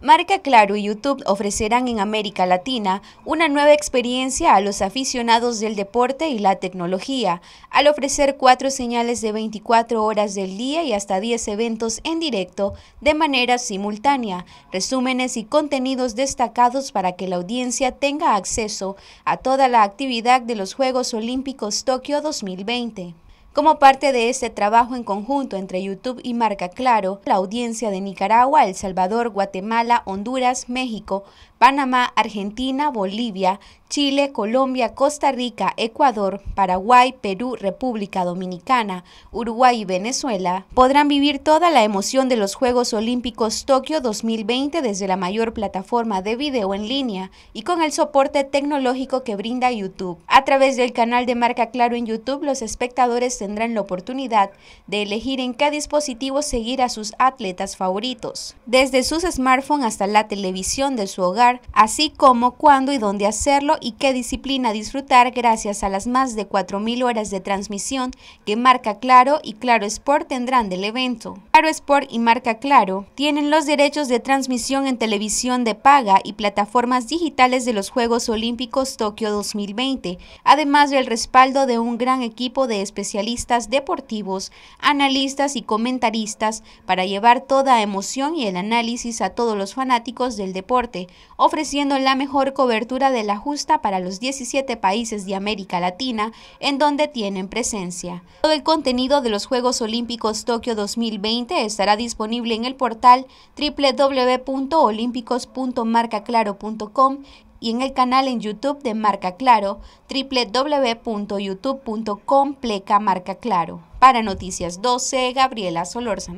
Marca Claro y YouTube ofrecerán en América Latina una nueva experiencia a los aficionados del deporte y la tecnología, al ofrecer cuatro señales de 24 horas del día y hasta 10 eventos en directo de manera simultánea, resúmenes y contenidos destacados para que la audiencia tenga acceso a toda la actividad de los Juegos Olímpicos Tokio 2020. Como parte de este trabajo en conjunto entre YouTube y Marca Claro, la audiencia de Nicaragua, El Salvador, Guatemala, Honduras, México, Panamá, Argentina, Bolivia, Chile, Colombia, Costa Rica, Ecuador, Paraguay, Perú, República Dominicana, Uruguay y Venezuela podrán vivir toda la emoción de los Juegos Olímpicos Tokio 2020 desde la mayor plataforma de video en línea y con el soporte tecnológico que brinda YouTube. A través del canal de marca Claro en YouTube, los espectadores tendrán la oportunidad de elegir en qué dispositivo seguir a sus atletas favoritos, desde sus smartphones hasta la televisión de su hogar, así como cuándo y dónde hacerlo y qué disciplina disfrutar gracias a las más de 4.000 horas de transmisión que Marca Claro y Claro Sport tendrán del evento. Claro Sport y Marca Claro tienen los derechos de transmisión en televisión de paga y plataformas digitales de los Juegos Olímpicos Tokio 2020, además del respaldo de un gran equipo de especialistas deportivos, analistas y comentaristas para llevar toda emoción y el análisis a todos los fanáticos del deporte, ofreciendo la mejor cobertura de la para los 17 países de América Latina en donde tienen presencia. Todo el contenido de los Juegos Olímpicos Tokio 2020 estará disponible en el portal www.olímpicos.marcaclaro.com y en el canal en YouTube de Marca Claro, www.youtube.com pleca Marca Claro. Para Noticias 12, Gabriela Solórzano.